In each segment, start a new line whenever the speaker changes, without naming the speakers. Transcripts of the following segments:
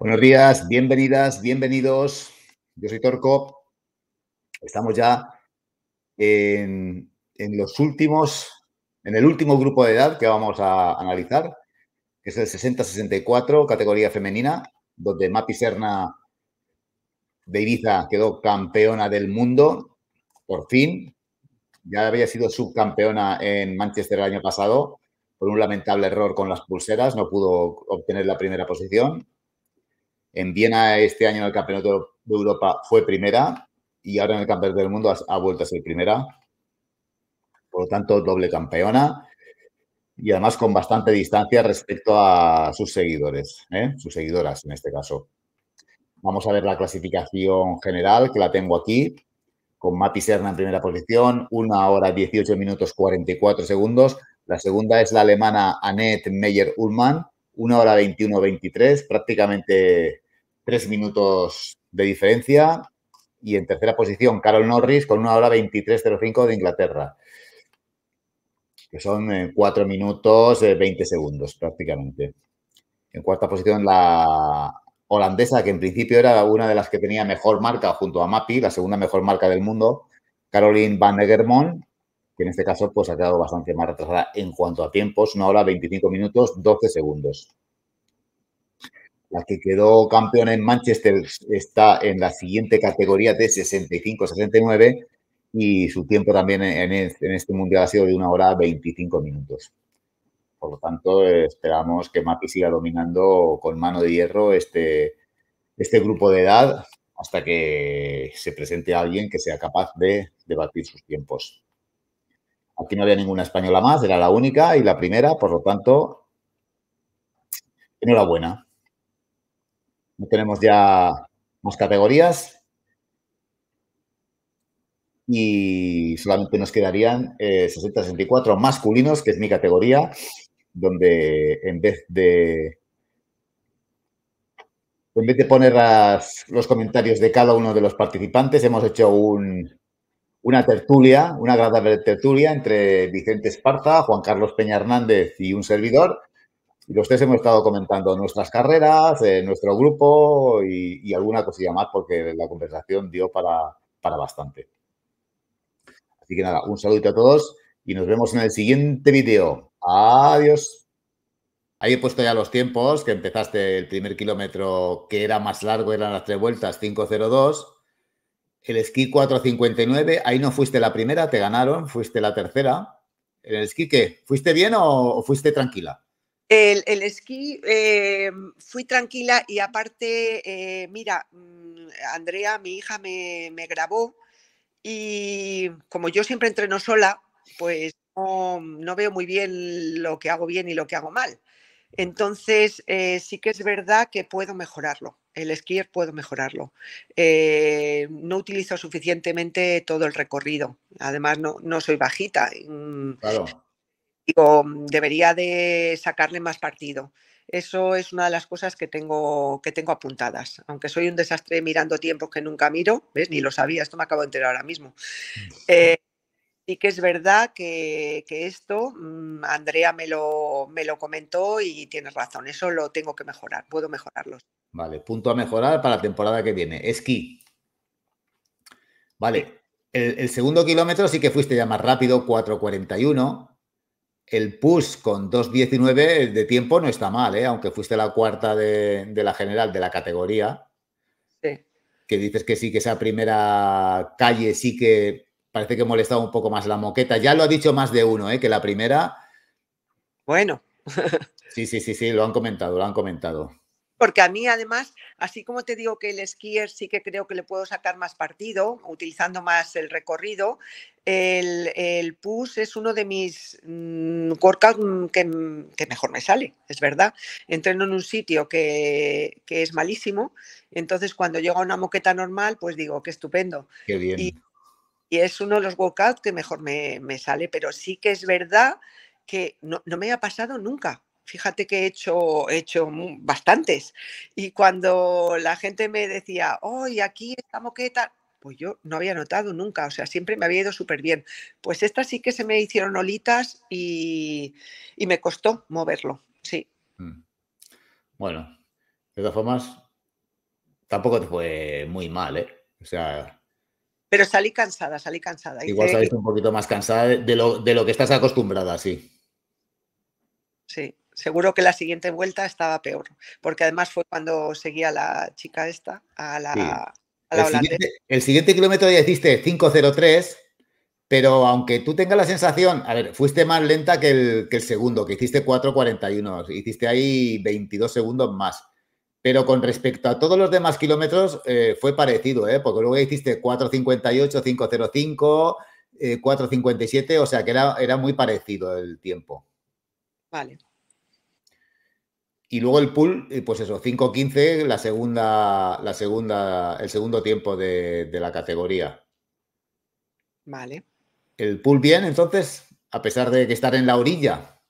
Buenos días, bienvenidas, bienvenidos. Yo soy Torco. Estamos ya en, en, los últimos, en el último grupo de edad que vamos a analizar, que es el 60-64, categoría femenina, donde Mapi Serna de Ibiza quedó campeona del mundo, por fin. Ya había sido subcampeona en Manchester el año pasado por un lamentable error con las pulseras, no pudo obtener la primera posición en Viena este año en el Campeonato de Europa fue primera y ahora en el Campeonato del Mundo ha, vuelto a ser primera. Por lo tanto, doble campeona y además con bastante distancia respecto a sus seguidores, ¿eh? sus seguidoras en este caso. Vamos a ver la clasificación general, que la tengo aquí, con Mati Serna en primera posición, una hora 18 minutos 44 segundos. La segunda es la alemana Annette Meyer-Ullmann, 1 hora 21-23, prácticamente 3 minutos de diferencia. Y en tercera posición, Carol Norris con 1 hora 23-05 de Inglaterra, que son 4 eh, minutos 20 eh, segundos prácticamente. En cuarta posición, la holandesa, que en principio era una de las que tenía mejor marca junto a Mapi, la segunda mejor marca del mundo, Caroline Van Eggermont en este caso pues ha quedado bastante más retrasada en cuanto a tiempos, una hora 25 minutos 12 segundos. La que quedó campeona en Manchester está en la siguiente categoría de 65-69 y su tiempo también en, este mundial ha sido de una hora 25 minutos. Por lo tanto, esperamos que Mati siga dominando con mano de hierro este, este grupo de edad hasta que se presente alguien que sea capaz de debatir sus tiempos. Aquí no había ninguna española más, era la única y la primera, por lo tanto, enhorabuena. No tenemos ya más categorías. Y solamente nos quedarían 60-64 eh, masculinos, que es mi categoría, donde en vez de en vez de poner los comentarios de cada uno de los participantes, hemos hecho un, una tertulia, una agradable tertulia entre Vicente Esparza, Juan Carlos Peña Hernández y un servidor. Y los tres hemos estado comentando nuestras carreras, eh, nuestro grupo y, alguna cosilla más, porque la conversación dio para, para bastante. Así que nada, un saludo a todos y nos vemos en el siguiente vídeo. Adiós. Ahí he puesto ya los tiempos, que empezaste el primer kilómetro que era más largo, eran las tres vueltas, 502 el esquí 459, ahí no fuiste la primera, te ganaron, fuiste la tercera. ¿En el esquí qué? ¿Fuiste bien o, fuiste tranquila?
El, esquí eh, fui tranquila y aparte, eh, mira, mm, Andrea, mi hija, me, grabó y como yo siempre entreno sola, pues no, veo muy bien lo que hago bien y lo que hago mal. Entonces, eh, sí que es verdad que puedo mejorarlo el skier puedo mejorarlo. Eh, no utilizo suficientemente todo el recorrido. Además, no, no soy bajita. Mm, digo, debería de sacarle más partido. Eso es una de las cosas que tengo, que tengo apuntadas. Aunque soy un desastre mirando tiempos que nunca miro, Ni lo sabía, esto me acabo de enterar ahora mismo. y mm. eh, que es verdad que, esto, mm, Andrea me lo, me lo comentó y tienes razón, eso lo tengo que mejorar, puedo mejorarlo.
Vale, punto a mejorar para la temporada que viene. Esquí. Vale, el, segundo kilómetro sí que fuiste ya más rápido, 4.41. El push con 2.19 de tiempo no está mal, ¿eh? aunque fuiste la cuarta de, de la general de la categoría. Sí. Que dices que sí, que esa primera calle sí que parece que molestaba un poco más la moqueta. Ya lo ha dicho más de uno, ¿eh? que la primera. Bueno. sí, sí, sí, sí, lo han comentado, lo han comentado
porque a mí además, así como te digo que el skier sí que creo que le puedo sacar más partido, utilizando más el recorrido, el, push es uno de mis mm, workouts mm, mm, que, mejor me sale, es verdad. Entreno en un sitio que, es malísimo, entonces cuando llega a una moqueta normal, pues digo, qué estupendo. Y, es uno de los workouts que mejor me, sale, pero sí que es verdad que no me ha pasado nunca. Fíjate que he hecho, hecho bastantes. Y cuando la gente me decía, hoy aquí esta moqueta, pues yo no había notado nunca, o sea, siempre me había ido súper bien. Pues estas sí que se me hicieron olitas y, me costó moverlo, sí. Mm.
Bueno, de todas formas, tampoco te fue muy mal, ¿eh? O sea,
pero salí cansada, salí cansada. Igual saliste un
poquito más cansada de lo, de lo que estás acostumbrada, sí.
Sí. Seguro que la siguiente vuelta estaba peor, porque además fue cuando seguía la chica esta, a la,
el, siguiente, kilómetro ya hiciste 503, pero aunque tú tengas la sensación, a ver, fuiste más lenta que el, segundo, que hiciste 441, hiciste ahí 22 segundos más. Pero con respecto a todos los demás kilómetros eh, fue parecido, ¿eh? porque luego hiciste 4.58, 5.05, 4.57, o sea que era, era muy parecido el tiempo. Vale. Y luego el pool, eh, pues eso, 5-15, la segunda, la segunda, el segundo tiempo de, la categoría. Vale. ¿El pool bien, entonces? A pesar de que estar en la orilla.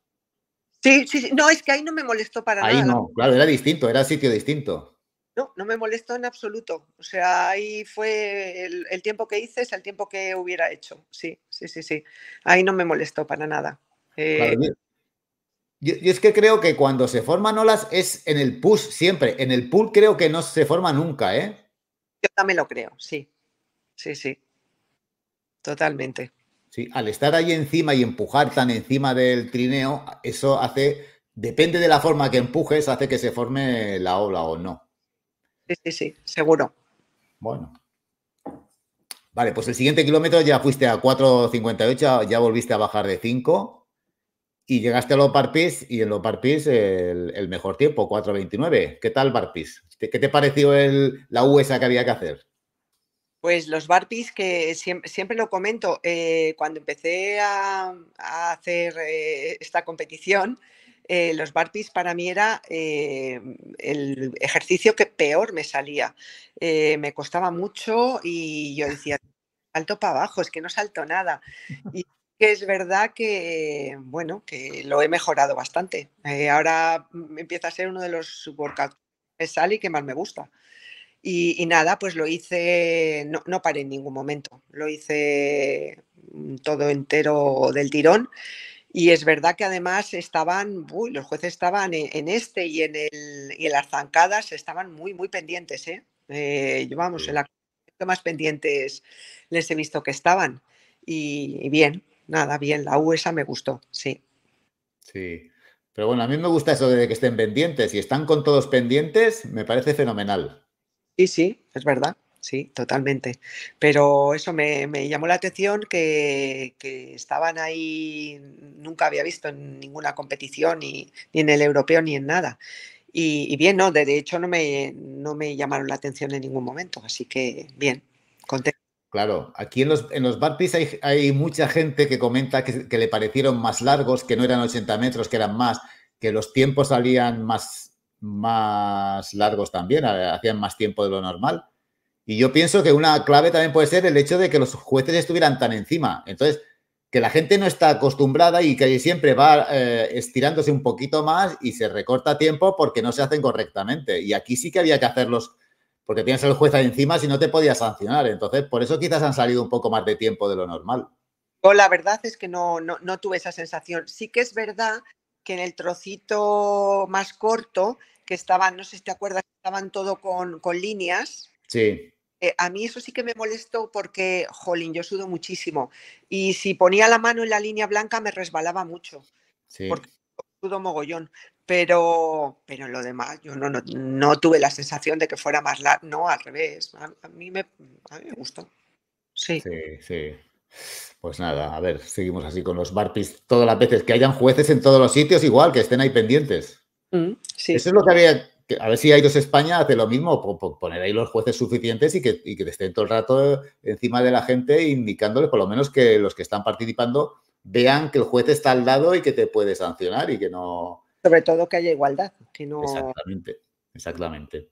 Sí, sí, No, es que ahí no me molestó para nada. Ahí no,
claro, era distinto, era sitio distinto.
No, no me molestó en absoluto. O sea, ahí fue el, tiempo que hice, es el tiempo que hubiera hecho. Sí, sí, sí, sí. Ahí no me molestó para nada. Eh,
yo, es que creo que cuando se forman olas es en el push siempre. En el pull creo que no se forma nunca, ¿eh?
Yo también lo creo, sí. Sí, sí. Totalmente.
Sí, al estar ahí encima y empujar tan encima del trineo, eso hace, depende de la forma que empujes, hace que se forme la ola o no.
Sí, sí, sí, seguro.
Bueno. Vale, pues el siguiente kilómetro ya fuiste a 4.58, ya volviste a bajar de 5. Y llegaste a los barpees y en los barpis el, mejor tiempo, 4.29. ¿Qué tal Barpis? ¿Qué te pareció la USA que había que hacer?
Pues los barpis que siempre, lo comento, eh, cuando empecé a, hacer eh, esta competición, eh, los barpees para mí era el ejercicio que peor me salía. me costaba mucho y yo decía, salto para abajo, es que no salto nada. Y que es verdad que, bueno, que lo he mejorado bastante. Eh, ahora empieza a ser uno de los workouts que y que más me gusta. Y, nada, pues lo hice, no, paré en ningún momento, lo hice mm, todo entero del tirón. Y es verdad que además estaban, uy, los jueces estaban e, en, este y en, el, y en las zancadas, estaban muy, muy pendientes. ¿eh? eh yo, vamos, en la más pendientes les he visto que estaban. y bien, nada, bien, la USA me gustó, sí.
Sí, pero bueno, a mí me gusta eso de que estén pendientes. y están con todos pendientes, me
parece fenomenal. y sí, es verdad, sí, totalmente. Pero eso me, llamó la atención que, estaban ahí, nunca había visto en ninguna competición, ni, en el europeo, ni en nada. Y, bien, no, de, hecho no me, no me llamaron la atención en ningún momento, así que bien, contento. Claro,
aquí en los, en hay, hay, mucha gente que comenta que, le parecieron más largos, que no eran 80 metros, que eran más, que los tiempos salían más, más largos también, hacían más tiempo de lo normal. Y yo pienso que una clave también puede ser el hecho de que los jueces estuvieran tan encima. Entonces, que la gente no está acostumbrada y que siempre va eh, estirándose un poquito más y se recorta tiempo porque no se hacen correctamente. Y aquí sí que había que hacerlos porque tienes al juez ahí encima si no te podía sancionar. Entonces, por eso quizás han salido un poco más de tiempo de lo normal.
Pues la verdad es que no, no, tuve esa sensación. Sí que es verdad que en el trocito más corto, que estaban, no sé si te acuerdas, estaban todo con, líneas. Sí. Eh, a mí eso sí que me molestó porque, jolín, yo sudo muchísimo. Y si ponía la mano en la línea blanca me resbalaba mucho. Sí. Porque sudo mogollón pero, pero lo demás, yo no, tuve la sensación de que fuera más largo, no, al revés, a, mí me, gustó. Sí.
Sí, Pues nada, a ver, seguimos así con los barpis todas las veces, que hayan jueces en todos los sitios igual, que estén ahí pendientes. Mm, sí. Eso es lo que había, a ver si hay dos España hace lo mismo, poner ahí los jueces suficientes y que, y que estén todo el rato encima de la gente indicándoles por lo menos que los que están participando vean que el juez está al lado y que te puede sancionar y que no,
sobre todo que haya igualdad, que no.
Exactamente, exactamente.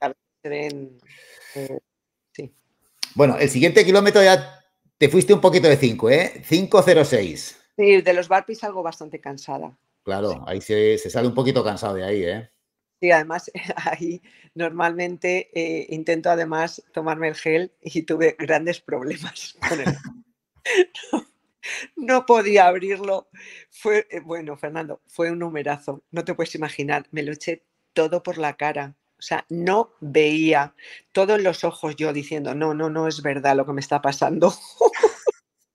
Eh, bueno, el siguiente kilómetro ya te fuiste un poquito de 5, ¿eh? 5.06.
Sí, de los barpis algo bastante cansada.
Claro, ahí se, sale un poquito cansado de ahí, ¿eh?
Sí, además ahí normalmente eh, intento además tomarme el gel y tuve grandes problemas con él. no podía abrirlo. Fue, eh, bueno, Fernando, fue un numerazo, no te puedes imaginar, me lo eché todo por la cara. O sea, no veía todos en los ojos yo diciendo, no, no, no es verdad lo que me está pasando.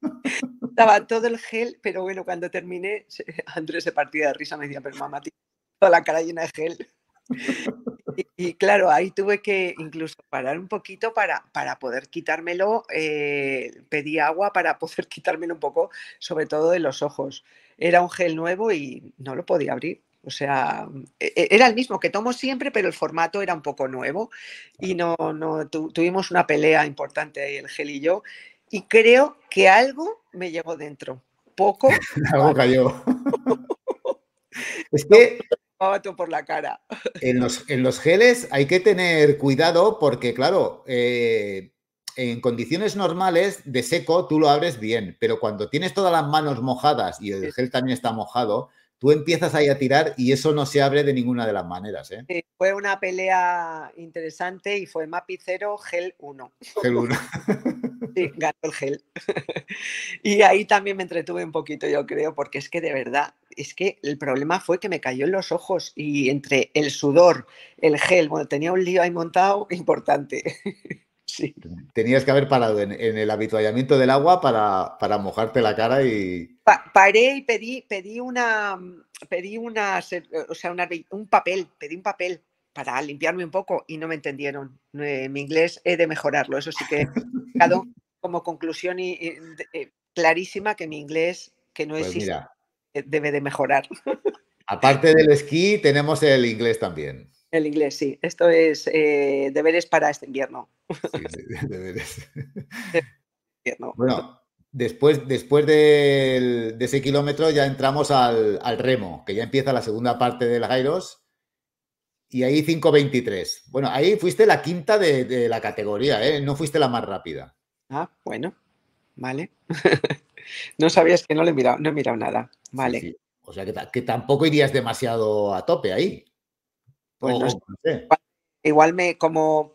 Estaba todo el gel, pero bueno, cuando terminé, Andrés se partía de risa, me decía, pero mamá, toda la cara llena de gel. Y claro, ahí tuve que incluso parar un poquito para, para poder quitármelo, eh, pedí agua para poder quitármelo un poco, sobre todo de los ojos. Era un gel nuevo y no lo podía abrir. O sea, e, e, era el mismo que tomo siempre, pero el formato era un poco nuevo y no, no tuvimos una pelea importante ahí el gel y yo. Y creo que algo me llegó dentro. Poco.
algo cayó. es que
por la cara.
En los, en los, geles hay que tener cuidado porque, claro, eh, en condiciones normales de seco tú lo abres bien, pero cuando tienes todas las manos mojadas y el gel también está mojado, tú empiezas ahí a tirar y eso no se abre de ninguna de las maneras. ¿eh?
fue una pelea interesante y fue mapicero Gel 1. Gel 1. Sí, ganó el gel. y ahí también me entretuve un poquito, yo creo, porque es que de verdad, es que el problema fue que me cayó en los ojos y entre el sudor, el gel, bueno, tenía un lío ahí montado importante.
Tenías que haber parado en, el habituallamiento del agua para, mojarte la cara y.
paré y pedí, pedí una. Pedí una, o sea, un papel, pedí un papel para limpiarme un poco y no me entendieron. Eh, mi inglés he de mejorarlo, eso sí que como conclusión y, eh, clarísima que mi inglés, que no es existe,
pues
eh, debe de mejorar.
Aparte del esquí, tenemos el inglés también.
El inglés, sí. Esto es eh, deberes para este invierno.
Bueno, después, después de, ese kilómetro ya entramos al, remo, que ya empieza la segunda parte del Gairos y ahí 5.23. Bueno, ahí fuiste la quinta de, la categoría, ¿eh? No fuiste la más rápida. Ah, bueno, vale. no sabías que no le he mirado, no he mirado nada. Vale. O sea, que, tampoco irías demasiado a tope ahí. Pues no sé.
Igual me, como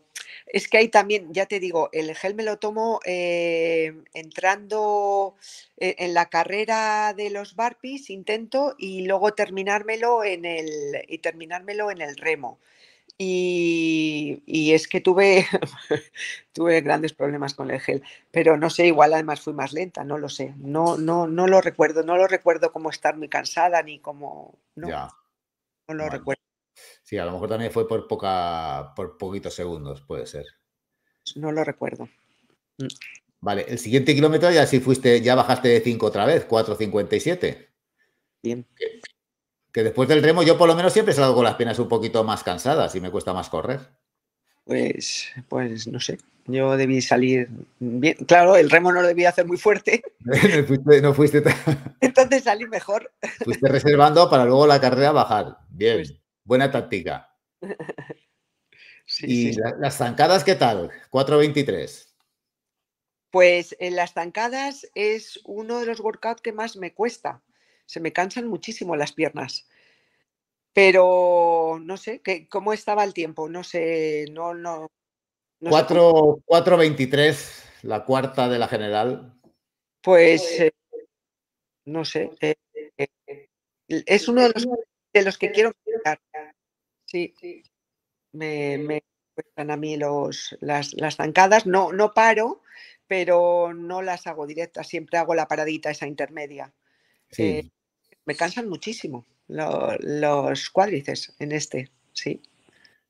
es que ahí también, ya te digo, el gel me lo tomo eh, entrando eh, en la carrera de los barpis, intento, y luego terminármelo en el, y terminármelo en el remo. Y, es que tuve, tuve grandes problemas con el gel, pero no sé, igual además fui más lenta, no lo sé, no, no, no lo recuerdo, no lo recuerdo como estar muy cansada ni como... No, lo recuerdo.
Sí, a lo mejor también fue por poca, por poquitos segundos, puede ser.
No lo recuerdo.
Mm. Vale, el siguiente kilómetro ya sí fuiste, ya bajaste de 5 otra vez, 4.57. Bien. Que, después del remo yo por lo menos siempre salgo con las piernas un poquito más cansadas y me cuesta más correr.
Pues, pues no sé, yo debí salir bien. Claro, el remo no lo debía hacer muy fuerte. no fuiste, tan... Entonces salí mejor. Fuiste reservando para
luego la carrera bajar. Bien. Pues Buena táctica. ¿Y las zancadas qué tal? 4.23.
Pues en eh, las zancadas es uno de los workouts que más me cuesta. Se me cansan muchísimo las piernas. Pero no sé, ¿cómo estaba el tiempo? No sé, no, no.
4.23, la cuarta de la general.
Pues eh, no sé. Eh, es uno de los, de los que quiero Sí, sí. Me, me, cuestan a mí los, las, las, zancadas. No, no paro, pero no las hago directas. Siempre hago la paradita esa intermedia. Eh, me cansan muchísimo los cuádrices en este, sí.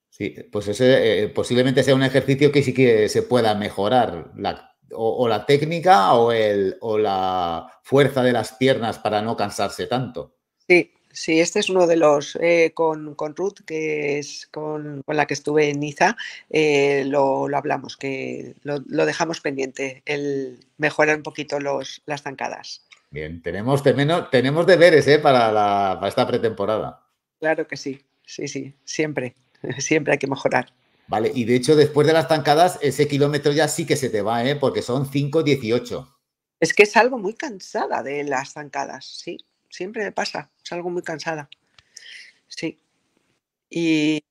Sí, pues ese eh, posiblemente sea un ejercicio que sí que se pueda mejorar la, o, o, la técnica o, el, o la fuerza de las piernas para no cansarse tanto.
Sí, Sí, este es uno de los eh, con, Ruth, que es con, la que estuve en Niza, eh, lo, hablamos, que lo, dejamos pendiente, el mejorar un poquito los, las zancadas.
Bien, tenemos, tenemos, tenemos deberes eh, para, la, esta pretemporada.
Claro que sí, sí, sí, siempre, siempre hay que mejorar. Vale,
y de hecho después de las zancadas ese kilómetro ya sí que se te va, porque son 5.18.
Es que algo muy cansada de las zancadas, sí. Siempre me pasa. Salgo muy cansada. Sí. Y.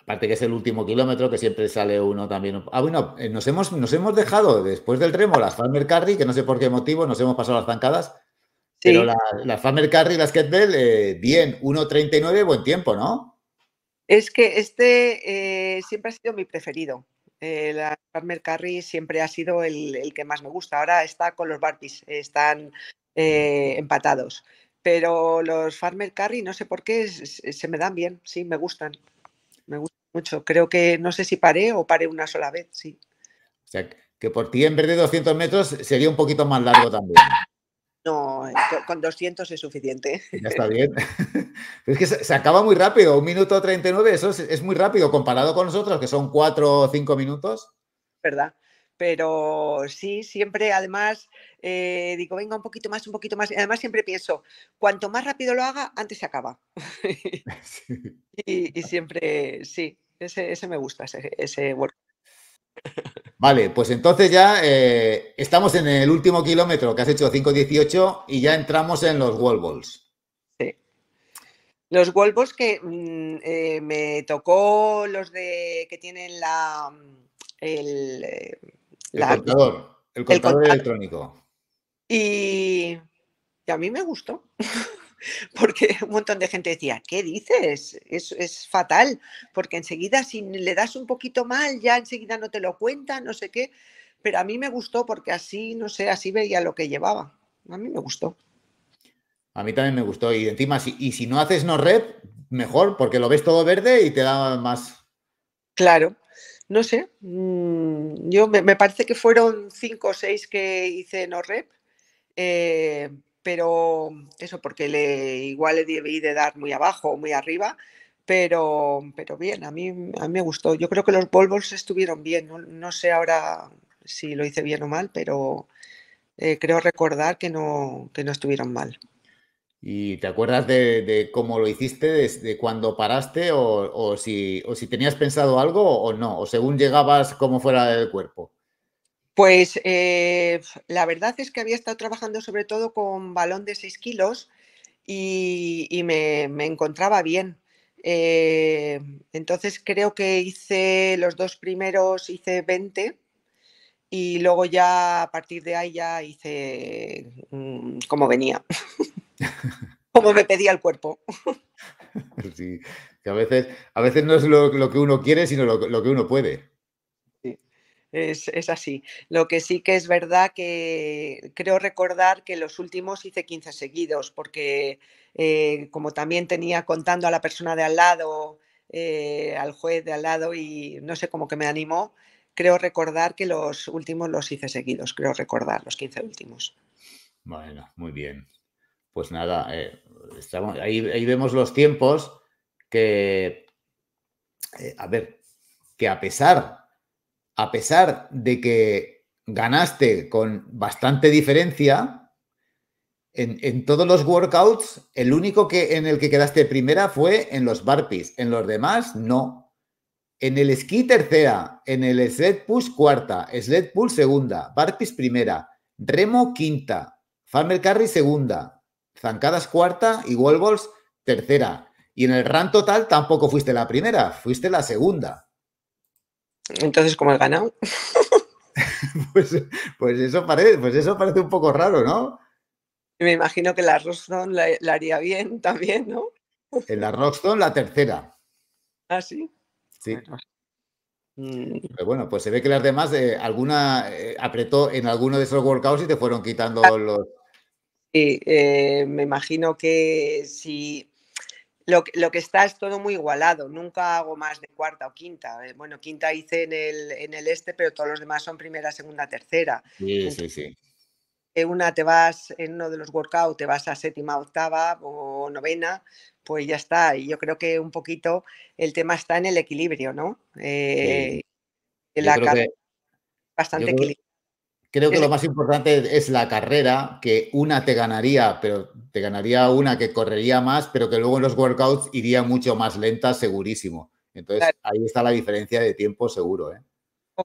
Aparte que es el último kilómetro, que siempre sale uno también. Ah, bueno, eh, nos hemos, nos hemos dejado después del remo las Farmer Carry, que no sé por qué motivo, nos hemos pasado las zancadas. Pero las la Farmer Carry, las Kettle, eh, bien, 1.39, buen tiempo, ¿no?
Es que este eh, siempre ha sido mi preferido el eh, Farmer carry siempre ha sido el, que más me gusta. Ahora está con los Barbies, están eh, empatados. Pero los Farmer carry no sé por qué, se, me dan bien, sí, me gustan. Me gustan mucho. Creo que no sé si paré o paré una sola vez, sí.
O sea, que por ti en vez de 200 metros sería un poquito más largo también.
No, eh, con 200 es suficiente.
Ya está bien. es que se, acaba muy rápido, un minuto 39, eso es, muy rápido comparado con nosotros, que son cuatro o cinco minutos.
¿Verdad? Pero sí, siempre, además, eh, digo, venga, un poquito más, un poquito más. Además, siempre pienso, cuanto más rápido lo haga, antes se acaba. y, siempre, sí, ese, me gusta, ese, ese work.
Vale, pues entonces ya eh, estamos en el último kilómetro que has hecho 5.18 y ya entramos en los wall Sí.
Los wall que mm, eh, me tocó los de que tienen la el, contador, eh, el contador
electrónico.
Y, y a mí me gustó. porque un montón de gente decía, ¿qué dices? Es, es fatal, porque enseguida si le das un poquito mal, ya enseguida no te lo cuenta, no sé qué, pero a mí me gustó porque así, no sé, así veía lo que llevaba. A mí me gustó.
A mí también me gustó. Y encima, si, y si no haces no rep, mejor, porque lo ves todo
verde y te da más. Claro, no sé. Mm, yo me, parece que fueron cinco o seis que hice no rep. Eh, pero eso porque le igual le debí de dar muy abajo o muy arriba, pero, pero bien, a mí, a mí me gustó. Yo creo que los polvos estuvieron bien, no, sé ahora si lo hice bien o mal, pero eh, creo recordar que no, que no estuvieron mal.
¿Y te acuerdas de, cómo lo hiciste, desde cuando paraste o, si, o si tenías pensado algo o no? ¿O según llegabas como fuera del cuerpo?
Pues eh, la verdad es que había estado trabajando sobre todo con balón de 6 kilos y, me, encontraba bien. Eh, entonces creo que hice los dos primeros, hice 20 y luego ya a partir de ahí ya hice mm, como venía, como me pedía el cuerpo. sí, a veces,
a veces no es lo, que uno quiere, sino lo que uno puede.
Es, así. Lo que sí que es verdad que creo recordar que los últimos hice 15 seguidos, porque eh, como también tenía contando a la persona de al lado, eh, al juez de al lado y no sé cómo que me animó, creo recordar que los últimos los hice seguidos, creo recordar los 15 últimos.
Bueno, muy bien. Pues nada, eh, estamos, ahí, ahí vemos los tiempos que, a ver, que a pesar a pesar de que ganaste con bastante diferencia, en, todos los workouts, el único que, en el que quedaste primera fue en los barpees, en los demás no. En el ski tercera, en el sled push cuarta, sled pull segunda, barpees primera, remo quinta, farmer carry segunda, zancadas cuarta y wall balls tercera. Y en el run total tampoco fuiste la primera, fuiste la segunda. Entonces, como el ganado. Pues, pues, eso parece, pues eso parece un poco raro, ¿no?
Me imagino que la Rockstone la, haría bien también, ¿no?
En la Rockstone, la tercera. Ah, sí. Sí. Bueno. Mm. Pero pues bueno, pues se ve que las demás, eh, alguna eh, apretó
en alguno de esos workouts y te fueron quitando ah. los. Sí, eh, me imagino que si lo, que está es todo muy igualado, nunca hago más de cuarta o quinta. Eh, bueno, quinta hice en el, en el este, pero todos los demás son primera, segunda, tercera. Sí, sí, Una te vas en uno de los workouts, te vas a séptima, octava o novena, pues ya está. Y yo creo que un poquito el tema está en el equilibrio, ¿no? Eh, bastante equilibrio.
Creo que eh, lo más importante es la carrera, que una te ganaría, pero te ganaría una que correría más, pero que luego en los workouts iría mucho más lenta, segurísimo. Entonces, ahí está la diferencia de tiempo seguro. ¿eh?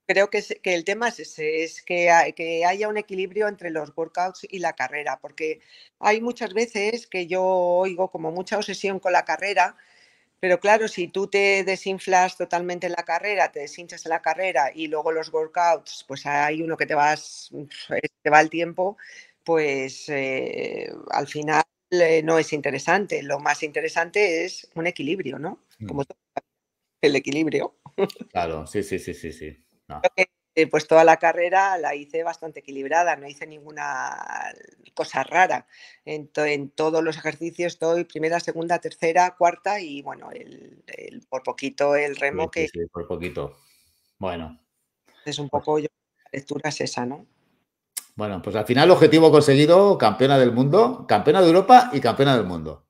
Creo que, el tema es, que, que, haya un equilibrio entre los workouts y la carrera, porque hay muchas veces que yo oigo como mucha obsesión con la carrera pero claro, si tú te desinflas totalmente en la carrera, te deshinchas en la carrera y luego los workouts, pues hay uno que te vas, mm, te va el tiempo, pues eh, al final eh, no es interesante. Lo más interesante es un equilibrio, ¿no? Mm. Como
el equilibrio. Claro, sí, sí, sí, sí, sí.
Eh, pues toda la carrera la hice bastante equilibrada, no hice ninguna cosa rara. En, todos los ejercicios estoy primera, segunda, tercera, cuarta y bueno, por poquito el remo que... Sí, por poquito. Bueno. Es un pues poco, yo, la lectura es esa, ¿no?
Bueno, pues al final objetivo conseguido, campeona del mundo, campeona de Europa y campeona del mundo.